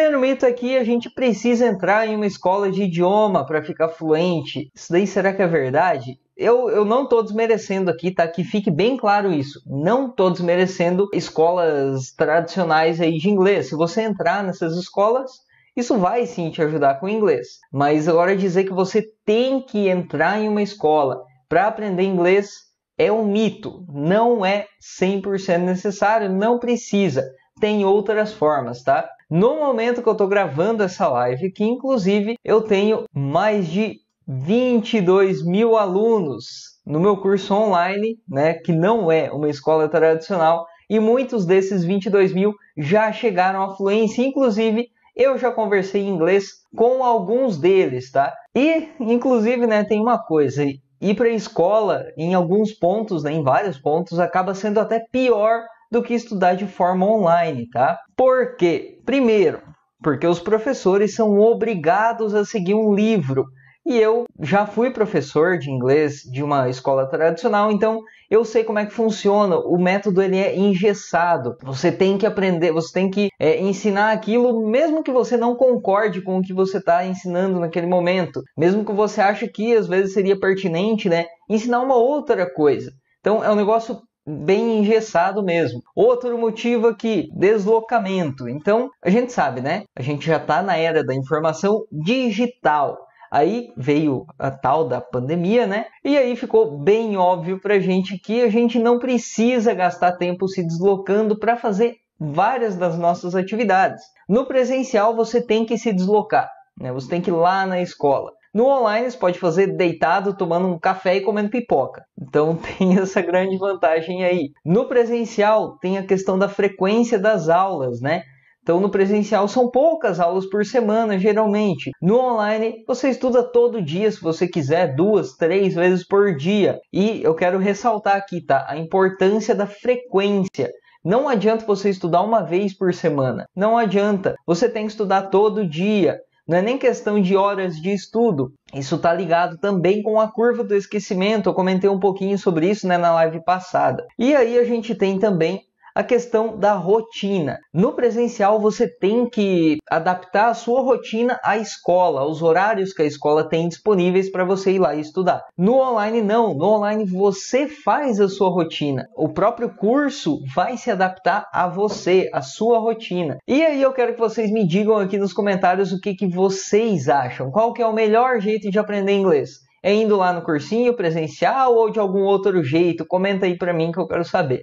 primeiro mito é que a gente precisa entrar em uma escola de idioma para ficar fluente. Isso daí será que é verdade? Eu, eu, não estou desmerecendo aqui, tá? Que fique bem claro isso. Não estou desmerecendo escolas tradicionais aí de inglês. Se você entrar nessas escolas, isso vai sim te ajudar com o inglês. Mas agora dizer que você tem que entrar em uma escola para aprender inglês é um mito. Não é 100% necessário, não precisa. Tem outras formas, tá? no momento que eu estou gravando essa live, que inclusive eu tenho mais de 22 mil alunos no meu curso online, né, que não é uma escola tradicional, e muitos desses 22 mil já chegaram à fluência. Inclusive, eu já conversei em inglês com alguns deles, tá? E, inclusive, né, tem uma coisa: ir para a escola, em alguns pontos, né, em vários pontos, acaba sendo até pior do que estudar de forma online, tá? Por quê? Primeiro, porque os professores são obrigados a seguir um livro. E eu já fui professor de inglês de uma escola tradicional, então eu sei como é que funciona. O método ele é engessado. Você tem que aprender, você tem que é, ensinar aquilo, mesmo que você não concorde com o que você está ensinando naquele momento, mesmo que você ache que às vezes seria pertinente, né, ensinar uma outra coisa. Então é um negócio bem engessado mesmo. Outro motivo aqui, é deslocamento. Então, a gente sabe, né? A gente já está na era da informação digital. Aí veio a tal da pandemia, né? E aí ficou bem óbvio para a gente que a gente não precisa gastar tempo se deslocando para fazer várias das nossas atividades. No presencial, você tem que se deslocar, né? Você tem que ir lá na escola. No online você pode fazer deitado, tomando um café e comendo pipoca. Então tem essa grande vantagem aí. No presencial tem a questão da frequência das aulas, né? Então, no presencial são poucas aulas por semana, geralmente. No online, você estuda todo dia, se você quiser, duas, três vezes por dia. E eu quero ressaltar aqui, tá? A importância da frequência. Não adianta você estudar uma vez por semana. Não adianta. Você tem que estudar todo dia. Não é nem questão de horas de estudo. Isso está ligado também com a curva do esquecimento. Eu comentei um pouquinho sobre isso né, na live passada. E aí a gente tem também a questão da rotina. No presencial você tem que adaptar a sua rotina à escola, aos horários que a escola tem disponíveis para você ir lá estudar. No online não, no online você faz a sua rotina. O próprio curso vai se adaptar a você, a sua rotina. E aí eu quero que vocês me digam aqui nos comentários o que, que vocês acham. Qual que é o melhor jeito de aprender inglês? É indo lá no cursinho presencial ou de algum outro jeito? Comenta aí para mim que eu quero saber.